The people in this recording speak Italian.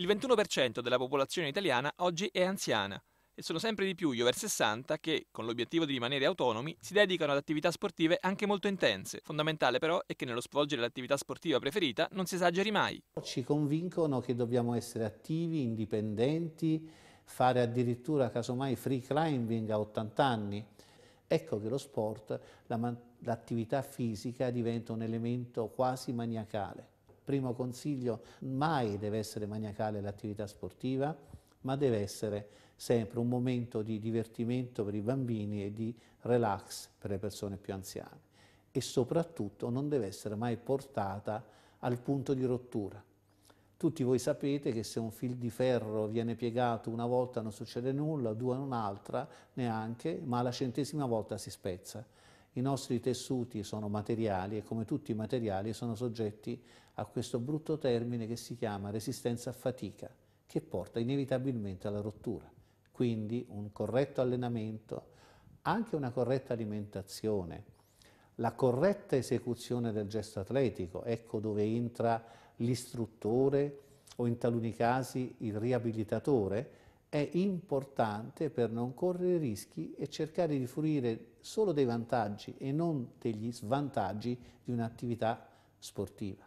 Il 21% della popolazione italiana oggi è anziana e sono sempre di più gli over 60 che, con l'obiettivo di rimanere autonomi, si dedicano ad attività sportive anche molto intense. Fondamentale però è che nello svolgere l'attività sportiva preferita non si esageri mai. Ci convincono che dobbiamo essere attivi, indipendenti, fare addirittura casomai free climbing a 80 anni. Ecco che lo sport, l'attività fisica diventa un elemento quasi maniacale primo consiglio, mai deve essere maniacale l'attività sportiva, ma deve essere sempre un momento di divertimento per i bambini e di relax per le persone più anziane. E soprattutto non deve essere mai portata al punto di rottura. Tutti voi sapete che se un fil di ferro viene piegato una volta non succede nulla, due un'altra neanche, ma la centesima volta si spezza. I nostri tessuti sono materiali e come tutti i materiali sono soggetti a questo brutto termine che si chiama resistenza a fatica, che porta inevitabilmente alla rottura. Quindi un corretto allenamento, anche una corretta alimentazione, la corretta esecuzione del gesto atletico, ecco dove entra l'istruttore o in taluni casi il riabilitatore, è importante per non correre rischi e cercare di fruire solo dei vantaggi e non degli svantaggi di un'attività sportiva.